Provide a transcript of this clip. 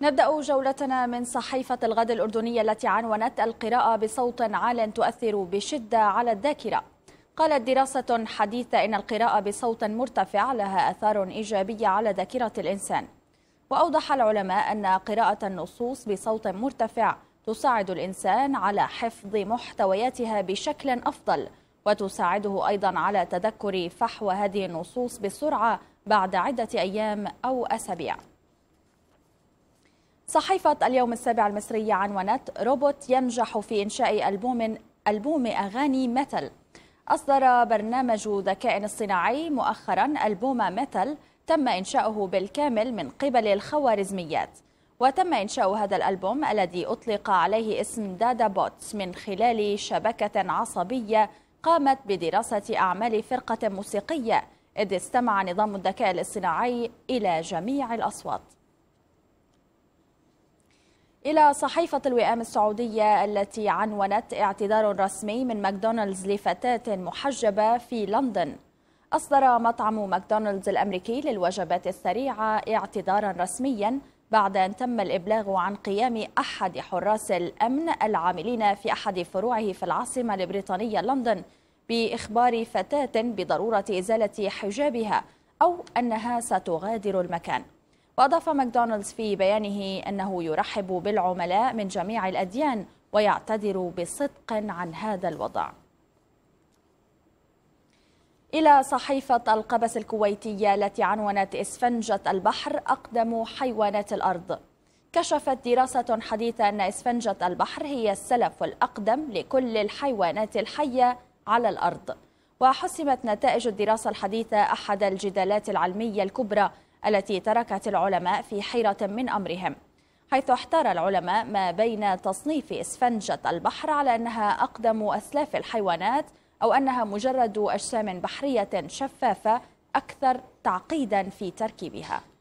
نبدأ جولتنا من صحيفة الغد الأردنية التي عنونت القراءة بصوت عال تؤثر بشدة على الذاكرة قالت دراسة حديثة إن القراءة بصوت مرتفع لها أثار إيجابية على ذاكرة الإنسان وأوضح العلماء أن قراءة النصوص بصوت مرتفع تساعد الإنسان على حفظ محتوياتها بشكل أفضل وتساعده أيضا على تذكر فحوى هذه النصوص بسرعة بعد عدة أيام أو أسابيع صحيفة اليوم السابع المصرية عنونت روبوت ينجح في إنشاء ألبوم ألبوم أغاني ميتال أصدر برنامج ذكاء اصطناعي مؤخرا ألبوم ميتال تم إنشاؤه بالكامل من قبل الخوارزميات وتم إنشاء هذا الألبوم الذي أطلق عليه اسم دادا بوت من خلال شبكة عصبية قامت بدراسة أعمال فرقة موسيقية إذ استمع نظام الذكاء الاصطناعي إلى جميع الأصوات إلى صحيفة الوئام السعودية التي عنونت اعتذار رسمي من ماكدونالدز لفتاة محجبة في لندن أصدر مطعم ماكدونالدز الأمريكي للوجبات السريعة اعتذارا رسميا بعد أن تم الإبلاغ عن قيام أحد حراس الأمن العاملين في أحد فروعه في العاصمة البريطانية لندن بإخبار فتاة بضرورة إزالة حجابها أو أنها ستغادر المكان وأضاف ماكدونالدز في بيانه أنه يرحب بالعملاء من جميع الأديان ويعتذر بصدق عن هذا الوضع إلى صحيفة القبس الكويتية التي عنونت إسفنجة البحر أقدم حيوانات الأرض كشفت دراسة حديثة أن إسفنجة البحر هي السلف الأقدم لكل الحيوانات الحية على الأرض وحسمت نتائج الدراسة الحديثة أحد الجدالات العلمية الكبرى التي تركت العلماء في حيرة من أمرهم حيث احتار العلماء ما بين تصنيف إسفنجة البحر على أنها أقدم أسلاف الحيوانات أو أنها مجرد أجسام بحرية شفافة أكثر تعقيدا في تركيبها